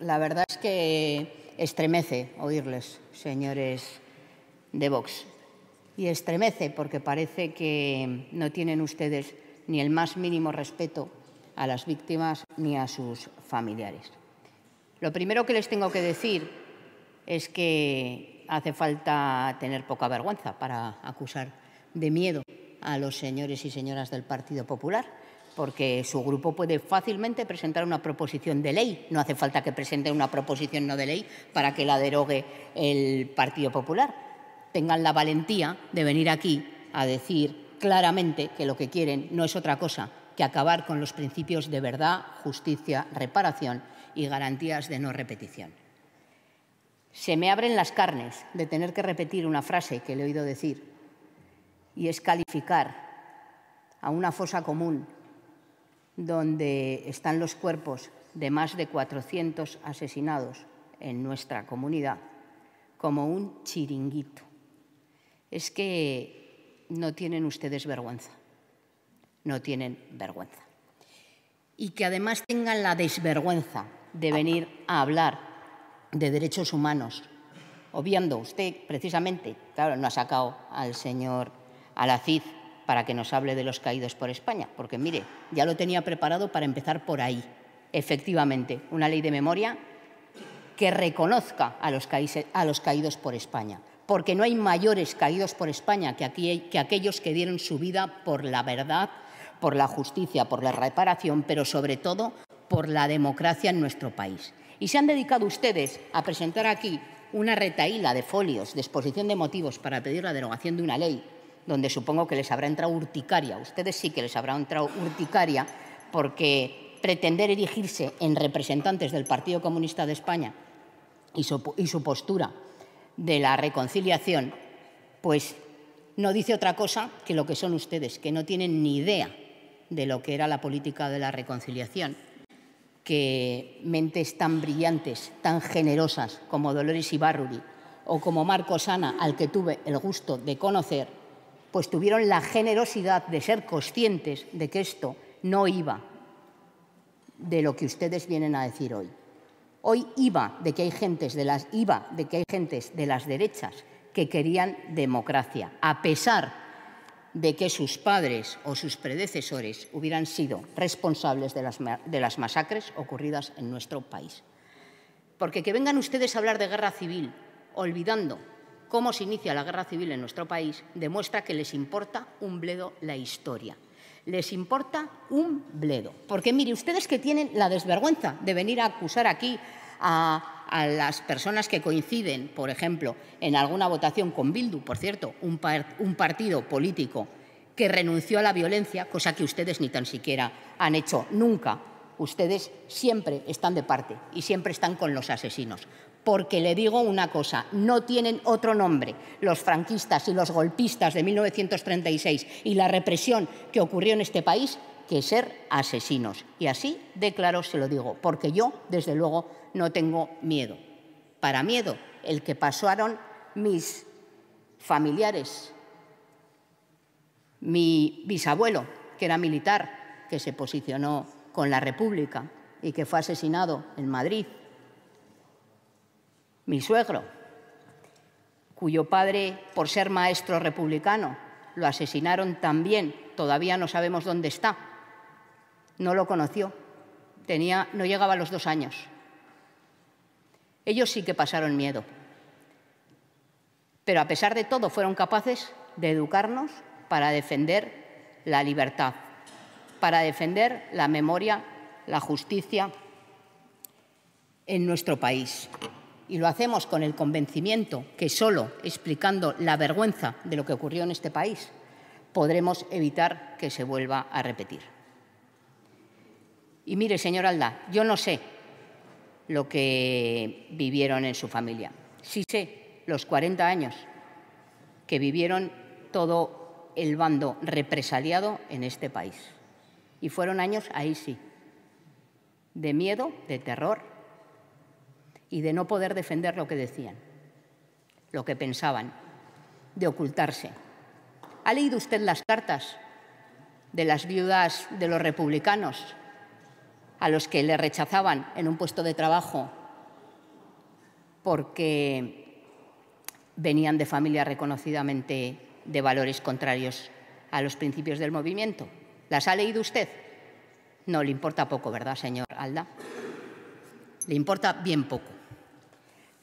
La verdad es que estremece oírles, señores de Vox. Y estremece porque parece que no tienen ustedes ni el más mínimo respeto a las víctimas ni a sus familiares. Lo primero que les tengo que decir es que hace falta tener poca vergüenza para acusar de miedo a los señores y señoras del Partido Popular porque su grupo puede fácilmente presentar una proposición de ley. No hace falta que presente una proposición no de ley para que la derogue el Partido Popular. Tengan la valentía de venir aquí a decir claramente que lo que quieren no es otra cosa que acabar con los principios de verdad, justicia, reparación y garantías de no repetición. Se me abren las carnes de tener que repetir una frase que le he oído decir, y es calificar a una fosa común donde están los cuerpos de más de 400 asesinados en nuestra comunidad, como un chiringuito. Es que no tienen ustedes vergüenza, no tienen vergüenza. Y que además tengan la desvergüenza de venir a hablar de derechos humanos, obviando usted precisamente, claro, no ha sacado al señor Alacid para que nos hable de los caídos por España, porque mire, ya lo tenía preparado para empezar por ahí. Efectivamente, una ley de memoria que reconozca a los, caídos por España, porque no hay mayores caídos por España que, que aquellos que dieron su vida por la verdad, por la justicia, por la reparación, pero sobre todo por la democracia en nuestro país. Y se han dedicado ustedes a presentar aquí una retaíla de folios de exposición de motivos para pedir la derogación de una ley donde supongo que les habrá entrado urticaria. Ustedes sí que les habrá entrado urticaria porque pretender erigirse en representantes del Partido Comunista de España y su, postura de la reconciliación, pues no dice otra cosa que lo que son ustedes, que no tienen ni idea de lo que era la política de la reconciliación, que mentes tan brillantes, tan generosas como Dolores Ibarruri o como Marco Sana, al que tuve el gusto de conocer, pues tuvieron la generosidad de ser conscientes de que esto no iba de lo que ustedes vienen a decir hoy. Hoy iba de que hay gentes de las iba de que hay gentes de las derechas que querían democracia, a pesar de que sus padres o sus predecesores hubieran sido responsables de las, de las masacres ocurridas en nuestro país. Porque que vengan ustedes a hablar de guerra civil olvidando cómo se inicia la guerra civil en nuestro país demuestra que les importa un bledo la historia. Les importa un bledo. Porque mire, ustedes que tienen la desvergüenza de venir a acusar aquí a, las personas que coinciden, por ejemplo, en alguna votación con Bildu, por cierto, un partido político que renunció a la violencia, cosa que ustedes ni tan siquiera han hecho nunca. Ustedes siempre están de parte y siempre están con los asesinos porque le digo una cosa, no tienen otro nombre. Los franquistas y los golpistas de 1936 y la represión que ocurrió en este país que ser asesinos. Y así de claro se lo digo, porque yo, desde luego, no tengo miedo. Para miedo, el que pasaron mis familiares, mi bisabuelo, que era militar, que se posicionó con la República y que fue asesinado en Madrid mi suegro, cuyo padre, por ser maestro republicano, lo asesinaron también, todavía no sabemos dónde está. No lo conoció, Tenía, no llegaba a los dos años. Ellos sí que pasaron miedo, pero a pesar de todo fueron capaces de educarnos para defender la libertad, para defender la memoria, la justicia en nuestro país y lo hacemos con el convencimiento que solo explicando la vergüenza de lo que ocurrió en este país podremos evitar que se vuelva a repetir. Y mire, señor Alda, yo no sé lo que vivieron en su familia. Sí sé los 40 años que vivieron todo el bando represaliado en este país. Y fueron años, ahí sí, de miedo, de terror, y de no poder defender lo que decían, lo que pensaban, de ocultarse. ¿Ha leído usted las cartas de las viudas de los republicanos a los que le rechazaban en un puesto de trabajo porque venían de familias reconocidamente de valores contrarios a los principios del movimiento? ¿Las ha leído usted? No le importa poco, ¿verdad, señor Alda? Le importa bien poco.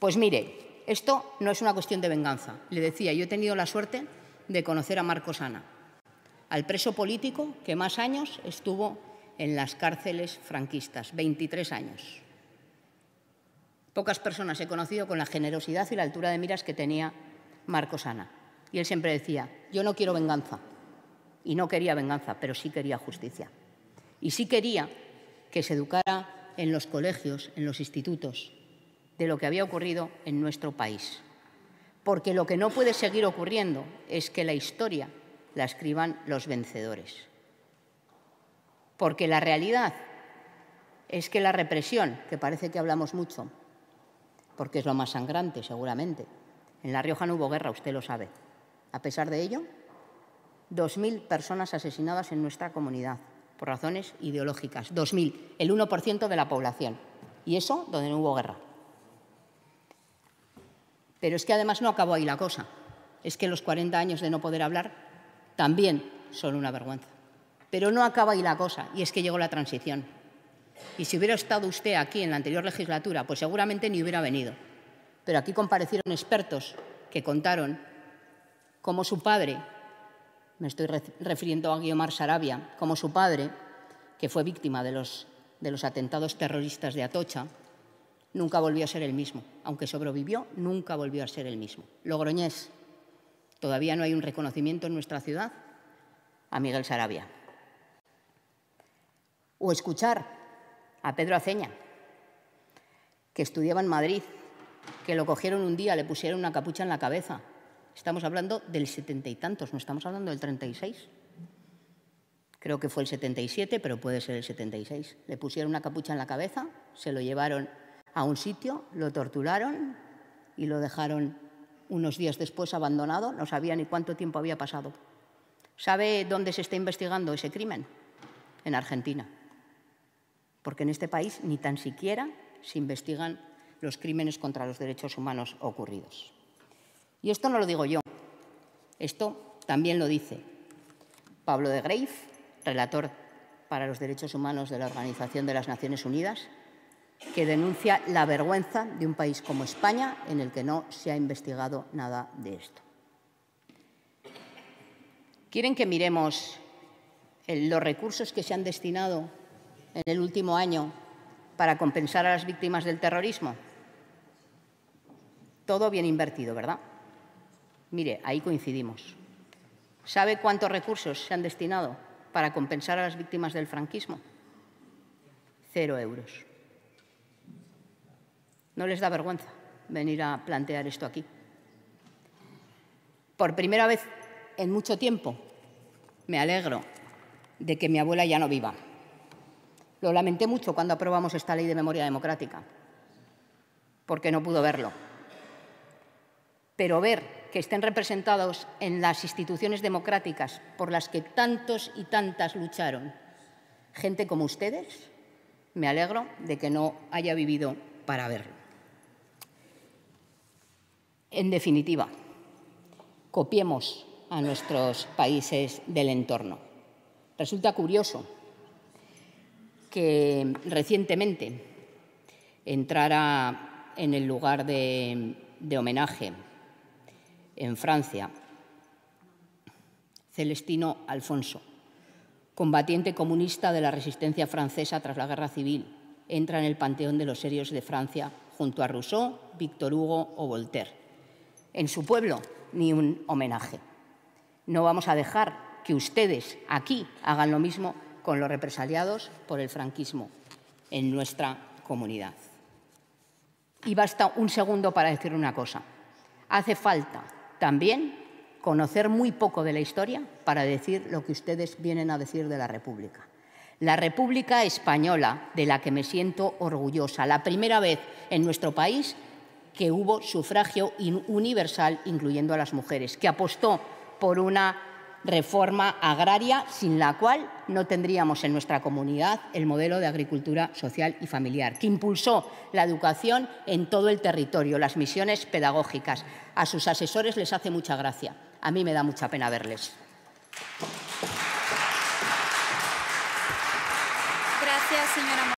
Pues mire, esto no es una cuestión de venganza. Le decía, yo he tenido la suerte de conocer a Marcos Ana, al preso político que más años estuvo en las cárceles franquistas, 23 años. Pocas personas he conocido con la generosidad y la altura de miras que tenía Marcos Ana. Y él siempre decía, yo no quiero venganza. Y no quería venganza, pero sí quería justicia. Y sí quería que se educara en los colegios, en los institutos, de lo que había ocurrido en nuestro país. Porque lo que no puede seguir ocurriendo es que la historia la escriban los vencedores. Porque la realidad es que la represión, que parece que hablamos mucho, porque es lo más sangrante seguramente, en La Rioja no hubo guerra, usted lo sabe. A pesar de ello, 2.000 personas asesinadas en nuestra comunidad por razones ideológicas. 2.000, el 1% de la población. Y eso donde no hubo guerra. Pero es que además no acabó ahí la cosa. Es que los 40 años de no poder hablar también son una vergüenza. Pero no acaba ahí la cosa, y es que llegó la transición. Y si hubiera estado usted aquí en la anterior legislatura, pues seguramente ni hubiera venido. Pero aquí comparecieron expertos que contaron cómo su padre, me estoy refiriendo a Guiomar Sarabia, como su padre, que fue víctima de los atentados terroristas de Atocha, nunca volvió a ser el mismo. Aunque sobrevivió, nunca volvió a ser el mismo. Logroñés, todavía no hay un reconocimiento en nuestra ciudad a Miguel Sarabia. O escuchar a Pedro Aceña, que estudiaba en Madrid, que lo cogieron un día, le pusieron una capucha en la cabeza. Estamos hablando del setenta y tantos, no estamos hablando del 36. Creo que fue el 77, pero puede ser el 76. Le pusieron una capucha en la cabeza, se lo llevaron a un sitio, lo torturaron y lo dejaron unos días después abandonado, no sabía ni cuánto tiempo había pasado. ¿Sabe dónde se está investigando ese crimen? En Argentina. Porque en este país ni tan siquiera se investigan los crímenes contra los derechos humanos ocurridos. Y esto no lo digo yo, esto también lo dice Pablo de Greif, relator para los derechos humanos de la Organización de las Naciones Unidas, que denuncia la vergüenza de un país como España en el que no se ha investigado nada de esto. ¿Quieren que miremos los recursos que se han destinado en el último año para compensar a las víctimas del terrorismo? Todo bien invertido, ¿verdad? Mire, ahí coincidimos. ¿Sabe cuántos recursos se han destinado para compensar a las víctimas del franquismo? Cero euros. No les da vergüenza venir a plantear esto aquí. Por primera vez en mucho tiempo me alegro de que mi abuela ya no viva. Lo lamenté mucho cuando aprobamos esta ley de memoria democrática, porque no pudo verlo. Pero ver que estén representados en las instituciones democráticas por las que tantos y tantas lucharon, gente como ustedes, me alegro de que no haya vivido para verlo. En definitiva, copiemos a nuestros países del entorno. Resulta curioso que recientemente entrara en el lugar de, homenaje en Francia Celestino Alfonso, combatiente comunista de la resistencia francesa tras la guerra civil, entra en el panteón de los serios de Francia junto a Rousseau, Víctor Hugo o Voltaire en su pueblo ni un homenaje. No vamos a dejar que ustedes aquí hagan lo mismo con los represaliados por el franquismo en nuestra comunidad. Y basta un segundo para decir una cosa. Hace falta también conocer muy poco de la historia para decir lo que ustedes vienen a decir de la República. La República Española, de la que me siento orgullosa, la primera vez en nuestro país que hubo sufragio universal, incluyendo a las mujeres, que apostó por una reforma agraria sin la cual no tendríamos en nuestra comunidad el modelo de agricultura social y familiar, que impulsó la educación en todo el territorio, las misiones pedagógicas. A sus asesores les hace mucha gracia. A mí me da mucha pena verles.